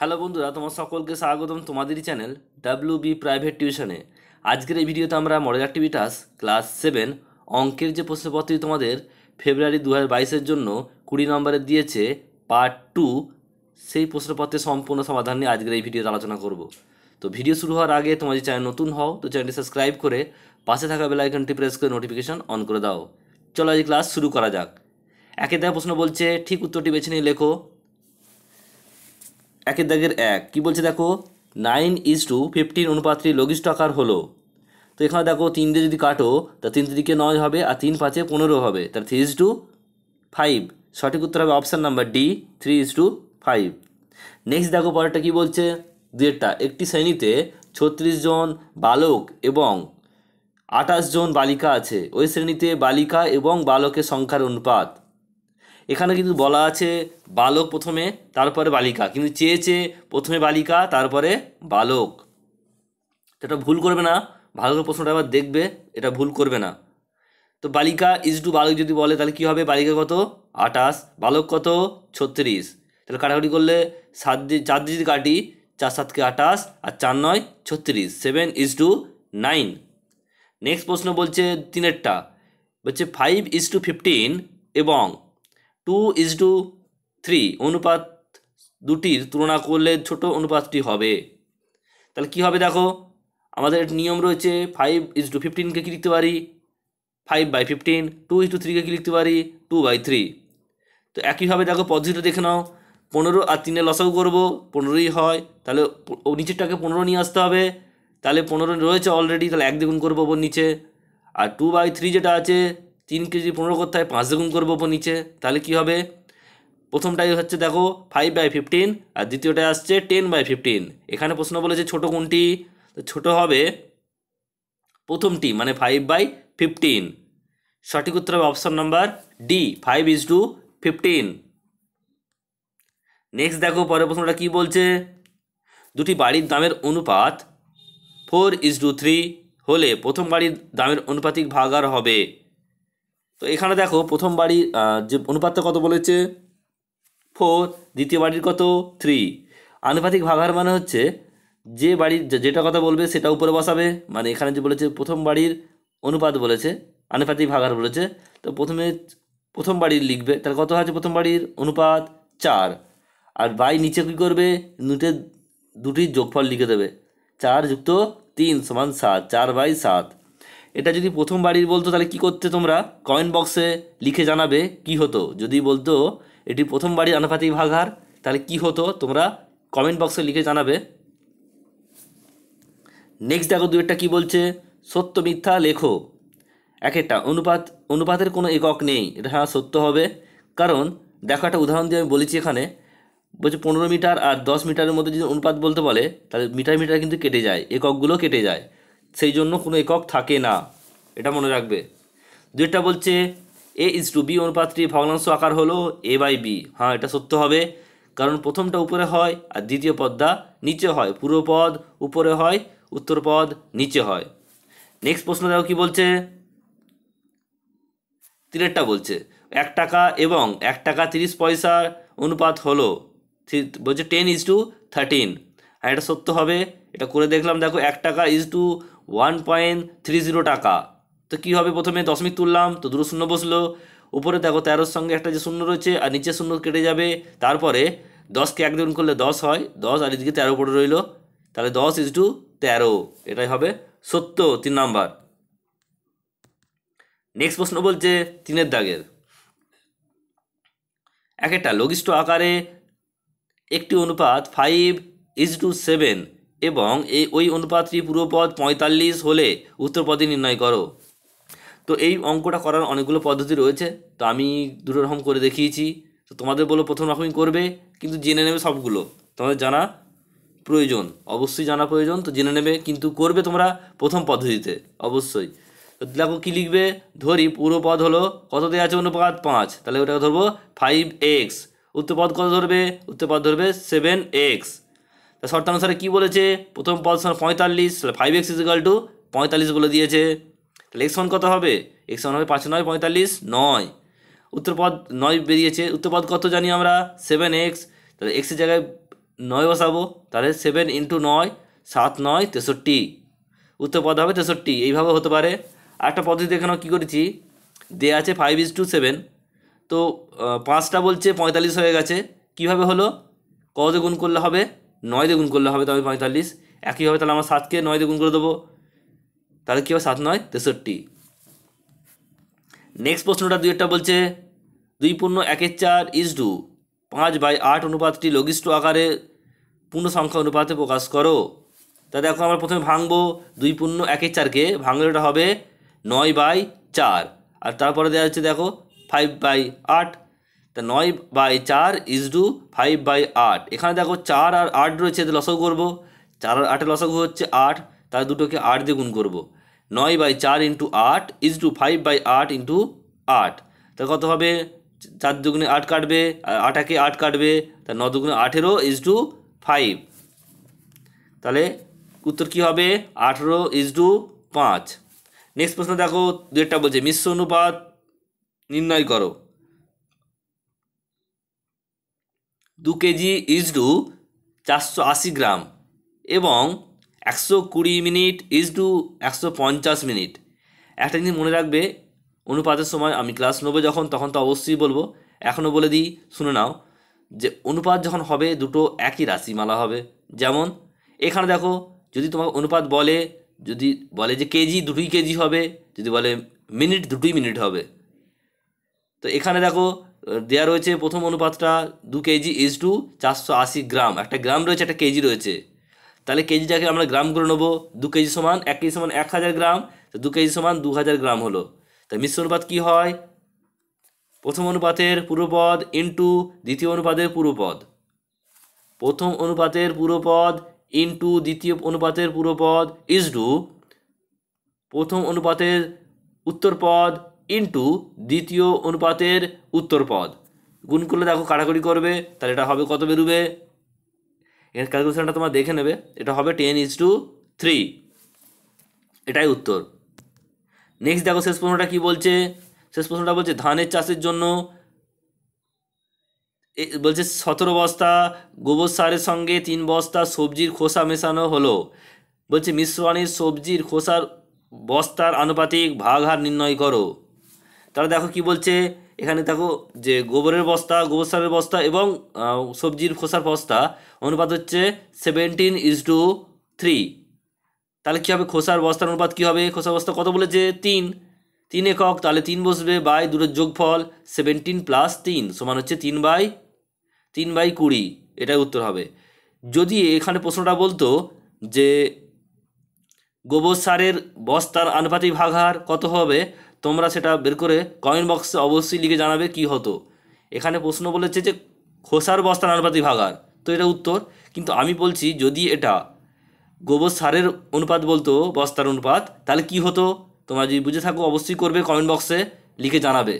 hello বন্ধুরা তোমার সকলকে স্বাগতম তোমাদেরই চ্যানেল ডাব্লিউ বি প্রাইভেট টিউশনে আজকের এই ভিডিওতে আমরা মডেল অ্যাক্টিভিটাস ক্লাস সেভেন অঙ্কের যে প্রশ্নপত্রটি তোমাদের ফেব্রুয়ারি দু হাজার জন্য কুড়ি নম্বরে দিয়েছে পার্ট টু সেই প্রশ্নপত্রের সম্পূর্ণ সমাধান নিয়ে আজকের এই ভিডিওতে আলোচনা করব তো ভিডিও শুরু হওয়ার আগে তোমার যে চ্যানেল নতুন হও তো চ্যানেলটি সাবস্ক্রাইব করে পাশে থাকা বেলাইকনটি প্রেস করে নোটিফিকেশান অন করে দাও চলো আজ ক্লাস শুরু করা যাক একে দেওয়া প্রশ্ন বলছে ঠিক উত্তরটি বেছে নিয়ে লেখো একের দাগের এক কি বলছে দেখো নাইন ইজ টু ফিফটিন অনুপাতটি লঘিষ্ঠ আকার হলো তো এখানে দেখো তিন দিয়ে যদি কাটো তা তিন দিকে নয় হবে আর তিন পাঁচে পনেরো হবে তার থ্রি ইজ টু ফাইভ সঠিক উত্তর হবে option number D three is to five next দেখো পরেরটা কী বলছে দুয়েরটা একটি শ্রেণীতে ছত্রিশ জন বালক এবং আঠাশ জন বালিকা আছে ওই শ্রেণীতে বালিকা এবং বালকের সংখ্যার অনুপাত এখানে কিন্তু বলা আছে বালক প্রথমে তারপরে বালিকা কিন্তু চেয়েছে প্রথমে বালিকা তারপরে বালক এটা ভুল করবে না ভালো করে প্রশ্নটা আবার দেখবে এটা ভুল করবে না তো বালিকা ইজ টু বালক যদি বলে তাহলে কী হবে বালিকা কত আটাশ বালক কত ছত্রিশ তাহলে কাটাকাটি করলে সাত দিয়ে চার দিয়ে যদি কাটি চার সাতকে আটাশ আর চার নয় ছত্রিশ seven is to nine next প্রশ্ন বলছে তিনেরটা বলছে ফাইভ ইজ টু ফিফটিন এবং টু ইজ টু থ্রি অনুপাত দুটির তুলনা করলে ছোট অনুপাতটি হবে তাহলে কি হবে দেখো আমাদের নিয়ম রয়েছে ফাইভ ইজ টু ফিফটিনকে কী লিখতে পারি five by fifteen two is to থ্রিকে কী লিখতে পারি টু বাই থ্রি তো একইভাবে দেখো পদ্ধতিটা দেখে নাও পনেরো আর তিনের লসাও করবো পনেরোই হয় তাহলে ও নিচেরটাকে পনেরো নিয়ে আসতে হবে তাহলে পনেরো রয়েছে অলরেডি তাহলে এক দ্বিগুণ করবো ওপর নিচে আর টু বাই থ্রি যেটা আছে তিন কেজি পনেরো করতে হয় পাঁচ দ্বিগুণ করবো ওপর নিচে তাহলে কি হবে প্রথমটাই হচ্ছে দেখো ফাইভ বাই ফিফটিন আর দ্বিতীয়টায় আসছে টেন বাই ফিফটিন এখানে প্রশ্ন বলেছে ছোটো কোনটি তো ছোটো হবে প্রথমটি মানে ফাইভ বাই ফিফটিন সঠিক উত্তর হবে option number D five is to fifteen next দেখো পরের প্রশ্নটা কি বলছে দুটি বাড়ির দামের অনুপাত ফোর ইজ টু থ্রি হলে প্রথম বাড়ির দামের অনুপাতিক ভাগার হবে তো এখানে দেখো প্রথম বাড়ির যে অনুপাতটা কত বলেছে ফোর দ্বিতীয় বাড়ির কত থ্রি আনুপাতিক ভাগার মানে হচ্ছে যে বাড়ির যেটা কথা বলবে সেটা উপরে বসাবে মানে এখানে যে বলেছে প্রথম বাড়ির অনুপাত বলেছে আনুপাতিক ভাগার বলেছে তো প্রথমে প্রথম বাড়ির লিখবে তার কত আছে প্রথম বাড়ির অনুপাত চার আর বাই নিচে কী করবে নুটে দুটির যোগফল লিখে দেবে চার যুক্ত তিন সমান সাত চার বাই সাত এটা যদি প্রথম বাড়ির বলতো তাহলে কি করতে তোমরা কয়েন বক্সে লিখে জানাবে কি হতো যদি বলতো এটি প্রথম বাড়ির আনুপাতিক ভাগার তাহলে কি হতো তোমরা কমেন্ট বক্সে লিখে জানাবে নেক্সট দেখো দু একটা কী বলছে সত্য মিথ্যা লেখো এক একটা অনুপাত অনুপাতের কোনো একক নেই এটা হ্যাঁ সত্য হবে কারণ দেখো একটা উদাহরণ দিয়ে আমি বলেছি এখানে বলছে পনেরো মিটার আর দশ মিটারের মধ্যে যদি অনুপাত বলতে বলে তাহলে মিটার মিটার কিন্তু কেটে যায় এককগুলো কেটে যায় সেই জন্য কোনো একক থাকে না এটা মনে রাখবে দুইটা বলছে এ ইজ টু বি অনুপাতটি ভগ্নাংশ আকার হলো এ বাই বি হ্যাঁ এটা সত্য হবে কারণ প্রথমটা উপরে হয় আর দ্বিতীয় পদটা নিচে হয় পূর্ব পদ উপরে হয় উত্তর পদ নিচে হয় নেক্সট প্রশ্ন দেখো কি বলছে তিনেরটা বলছে এক টাকা এবং এক টাকা তিরিশ পয়সার অনুপাত হলো বলছে টেন ইজ টু থার্টিন হ্যাঁ এটা সত্য হবে এটা করে দেখলাম দেখো এক টাকা is to one point three zero টাকা তো কী হবে প্রথমে দশমিক তুললাম তো দুটো শূন্য বসলো উপরে দেখো তেরোর সঙ্গে একটা যে শূন্য রয়েছে আর নিচে শূন্য কেটে যাবে তারপরে দশকে এক দিন করলে দশ হয় দশ আর এদিকে তেরো পড়ে রইল তাহলে দশ ইজ টু তেরো এটাই হবে সত্য তিন নাম্বার নেক্সট প্রশ্ন বলছে তিনের দাগের এক একটা লঘিষ্ঠ আকারে একটি অনুপাত ফাইভ ইজ টু সেভেন এবং এই ওই অনুপাতটি পূর্বপদ পঁয়তাল্লিশ হলে উত্তর পদে নির্ণয় করো তো এই অঙ্কটা করার অনেকগুলো পদ্ধতি রয়েছে তো আমি দুটো রকম করে দেখিয়েছি তো তোমাদের বলো প্রথম রকমই করবে কিন্তু জেনে নেবে সবগুলো তোমাদের জানা প্রয়োজন অবশ্যই জানা প্রয়োজন তো জেনে নেবে কিন্তু করবে তোমরা প্রথম পদ্ধতিতে অবশ্যই তো দেখো কী লিখবে ধরি পুরো পদ হলো কত দেওয়া আছে অনুপাত পাঁচ তাহলে ওটাকে ধরবো ফাইভ এক্স উত্তর পদ কত ধরবে উত্তর পদ ধরবে সেভেন এক্স তা শর্তানুসারে কী বলেছে প্রথম পদ সমান পঁয়তাল্লিশ তাহলে ফাইভ এক্স ইজিক্যাল টু পঁয়তাল্লিশ বলে দিয়েছে তাহলে এক্স কত হবে এক্স হবে পাঁচ নয় পঁয়তাল্লিশ নয় উত্তরপদ নয় বেরিয়েছে উত্তরপদ কত জানি আমরা সেভেন এক্স তাহলে এক্সের জায়গায় নয় বসাবো তাহলে সেভেন ইন্টু নয় সাত নয় তেষট্টি উত্তরপদ হবে তেষট্টি এইভাবে হতে পারে আরেকটা পদ্ধতি এখানেও কী করেছি দেয়া আছে ফাইভ ইজ টু সেভেন তো পাঁচটা বলছে পঁয়তাল্লিশ হয়ে গেছে কিভাবে হলো কত গুণ করলে হবে নয় দ্বিগুণ করলে হবে তবে পঁয়তাল্লিশ একইভাবে তাহলে আমরা সাতকে নয় দ্বিগুণ করে দেবো তাহলে কী হবে সাত নয় তেষট্টি নেক্সট প্রশ্নটা দুই একটা বলছে দুই পূর্ণ একের চার ইস ডু পাঁচ বাই আট অনুপাতটি লঘিষ্ঠ আকারে পূর্ণ সংখ্যা অনুপাতে প্রকাশ করো তা দেখো আমরা প্রথমে ভাঙবো দুই পূর্ণ একের চারকে ভাঙলে ওটা হবে নয় বাই চার আর তারপরে দেওয়া হচ্ছে দেখো ফাইভ বাই আট তা নয় বাই চার ইজ টু ফাইভ বাই আট এখানে দেখো চার আর আট রয়েছে এতে লসও করবো চার আর আটের লসগু হচ্ছে আট তাহলে দুটোকে আট দিয়ে গুণ করবো নয় বাই চার ইন্টু আট ইজ টু ফাইভ বাই আট ইন্টু আট তা কত হবে চার দুগুণে আট কাটবে আটাকে আট কাটবে তা ন দুগুণে আঠেরো ইজ টু ফাইভ তাহলে উত্তর কি হবে আঠেরো ইজ টু পাঁচ নেক্সট প্রশ্ন দেখো একটা বলছে মিশ্র অনুপাত নির্ণয় করো দু কেজি ইজডু চারশো আশি গ্রাম এবং একশো কুড়ি মিনিট ইজডু একশো পঞ্চাশ মিনিট একটা জিনিস মনে রাখবে অনুপাতের সময় আমি ক্লাস নেবো যখন তখন তো অবশ্যই বলবো এখনও বলে দিই শুনে নাও যে অনুপাত যখন হবে দুটো একই রাশিমালা হবে যেমন এখানে দেখো যদি তোমাকে অনুপাত বলে যদি বলে যে কেজি দুটোই কেজি হবে যদি বলে মিনিট দুটোই মিনিট হবে তো এখানে দেখো দেওয়া রয়েছে প্রথম অনুপাতটা দু কেজি ইজ টু চারশো আশি গ্রাম একটা গ্রাম রয়েছে একটা কেজি রয়েছে তাহলে কেজিটাকে আমরা গ্রাম করে নেবো দু কেজি সমান এক কেজি সমান এক হাজার গ্রাম তো দু কেজি সমান দু হাজার গ্রাম হলো তা মিশ্র অনুপাত কী হয় প্রথম অনুপাতের পূর্বপদ ইন্টু দ্বিতীয় অনুপাতের পূর্বপদ প্রথম অনুপাতের পূর্বপদ ইন্টু দ্বিতীয় অনুপাতের পূর্বপদ ইজ টু প্রথম অনুপাতের উত্তরপদ ইন্টু দ্বিতীয় অনুপাতের উত্তর পদ গুণ করলে দেখো কাটাকুটি করবে তাহলে এটা হবে কত বেরোবে এর ক্যালকুলেশনটা তোমরা দেখে নেবে এটা হবে টেন ইজ টু থ্রি এটাই উত্তর নেক্সট দেখো শেষ প্রশ্নটা কী বলছে শেষ প্রশ্নটা বলছে ধানের চাষের জন্য বলছে সতেরো বস্তা গোবর সারের সঙ্গে তিন বস্তা সবজির খোসা মেশানো হলো বলছে মিশ্রণের সবজির খোসার বস্তার আনুপাতিক ভাগ হার নির্ণয় করো তাহলে দেখো কি বলছে এখানে দেখো যে গোবরের বস্তা গোবর সারের বস্তা এবং সবজির খোসার বস্তা অনুপাত হচ্ছে সেভেন্টিন ইজ টু থ্রি তাহলে কী হবে খোসার বস্তার অনুপাত কী হবে খোসার বস্তা কত বলেছে তিন তিন একক তাহলে তিন বসবে বাই দুটোর যোগফল সেভেন্টিন প্লাস তিন সমান হচ্ছে তিন বাই তিন বাই কুড়ি এটাই উত্তর হবে যদি এখানে প্রশ্নটা বলতো যে গোবর সারের বস্তার আনুপাতিক হার কত হবে তোমরা সেটা বের করে কমেন্ট বক্সে অবশ্যই লিখে জানাবে কি হতো এখানে প্রশ্ন বলেছে যে খোসার বস্তা অনুপাতি ভাগার তো এটা উত্তর কিন্তু আমি বলছি যদি এটা গোবর সারের অনুপাত বলতো বস্তার অনুপাত তাহলে কি হতো তোমরা যদি বুঝে থাকো অবশ্যই করবে কমেন্ট বক্সে লিখে জানাবে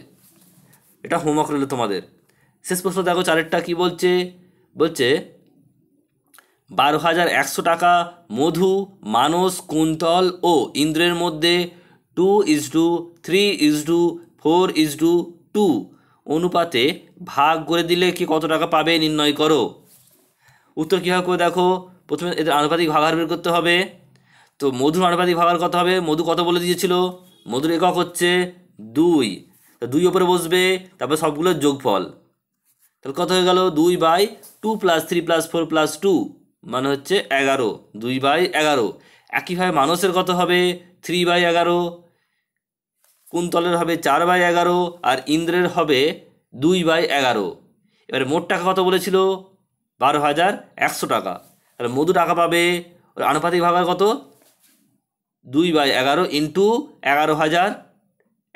এটা হোমওয়ার্ক রইল তোমাদের শেষ প্রশ্ন দেখো চারেরটা কি বলছে বলছে বারো হাজার একশো টাকা মধু মানস কুন্তল ও ইন্দ্রের মধ্যে two is to three is to four is to two অনুপাতে ভাগ করে দিলে কি কত টাকা পাবে নির্ণয় করো উত্তর কীভাবে করে দেখো প্রথমে এদের আনুপাতিক ভাগার বের করতে হবে তো মধুর আনুপাতিক ভাগার কত হবে মধু কত বলে দিয়েছিল মধুর একক হচ্ছে দুই দুই ওপরে বসবে তারপর সবগুলোর যোগফল তাহলে কত হয়ে গেল দুই by two plus three plus four plus two মানে হচ্ছে এগারো দুই বাই এগারো একইভাবে মানুষের কত হবে থ্রি বাই এগারো কুন্তলের হবে চার বাই এগারো আর ইন্দ্রের হবে দুই বাই এগারো এবারে মোট টাকা কত বলেছিল বারো হাজার একশো টাকা আর মধু টাকা পাবে ওর আনুপাতিক ভাবে কত দুই বাই এগারো ইন্টু এগারো হাজার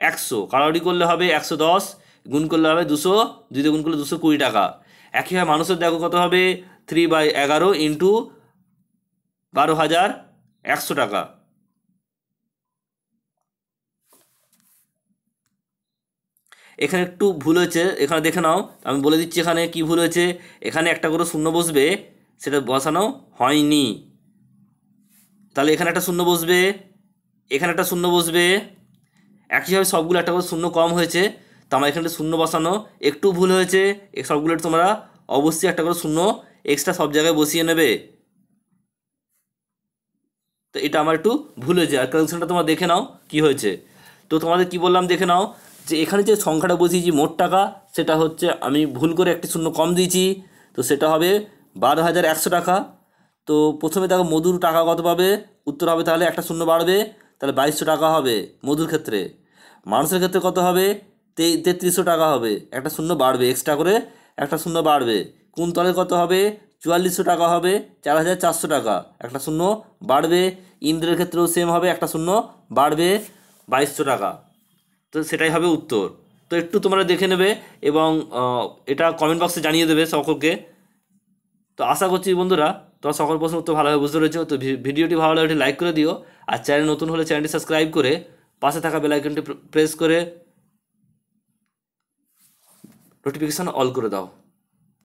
একশো কাড়াউড়ি করলে হবে একশো দশ গুণ করলে হবে দুশো দুইতে গুণ করলে দুশো কুড়ি টাকা একইভাবে মানুষের দেখো কত হবে থ্রি বাই এগারো ইন্টু বারো হাজার একশো টাকা এখানে একটু ভুল হয়েছে এখানে দেখে নাও আমি বলে দিচ্ছি এখানে কি ভুল হয়েছে এখানে একটা করে শূন্য বসবে সেটা বসানো হয়নি তাহলে এখানে একটা শূন্য বসবে এখানে একটা শূন্য বসবে একইভাবে সবগুলো একটা করে শূন্য কম হয়েছে তো আমার এখানে শূন্য বসানো একটু ভুল হয়েছে সবগুলো তোমরা অবশ্যই একটা করে শূন্য এক্সট্রা সব জায়গায় বসিয়ে নেবে তো এটা আমার একটু ভুল হয়েছে আর কালেকশনটা তোমরা দেখে নাও কি হয়েছে তো তোমাদের কি বললাম দেখে নাও যে এখানে যে সংখ্যাটা বসিয়েছি মোট টাকা সেটা হচ্ছে আমি ভুল করে একটি শূন্য কম দিয়েছি তো সেটা হবে বারো হাজার একশো টাকা তো প্রথমে দেখো মধুর টাকা কত পাবে উত্তর হবে তাহলে একটা শূন্য বাড়বে তাহলে বাইশশো টাকা হবে মধুর ক্ষেত্রে মানুষের ক্ষেত্রে কত হবে তে তেত্রিশশো টাকা হবে একটা শূন্য বাড়বে এক্সট্রা করে একটা শূন্য বাড়বে কুন্তলের কত হবে চুয়াল্লিশশো টাকা হবে চার হাজার চারশো টাকা একটা শূন্য বাড়বে ইন্দ্রের ক্ষেত্রেও সেম হবে একটা শূন্য বাড়বে বাইশশো টাকা তো সেটাই হবে উত্তর তো একটু তোমরা দেখে নেবে এবং এটা কমেন্ট বক্সে জানিয়ে দেবে সকলকে তো আশা করছি বন্ধুরা তোমরা সকল প্রশ্ন উত্তর ভালোভাবে বুঝতে রয়েছে তো ভিডিওটি ভালো লাগলে লাইক করে দিও আর চ্যানেল নতুন হলে চ্যানেলটি সাবস্ক্রাইব করে পাশে থাকা বেলাইকনটি প্রেস করে নোটিফিকেশান অল করে দাও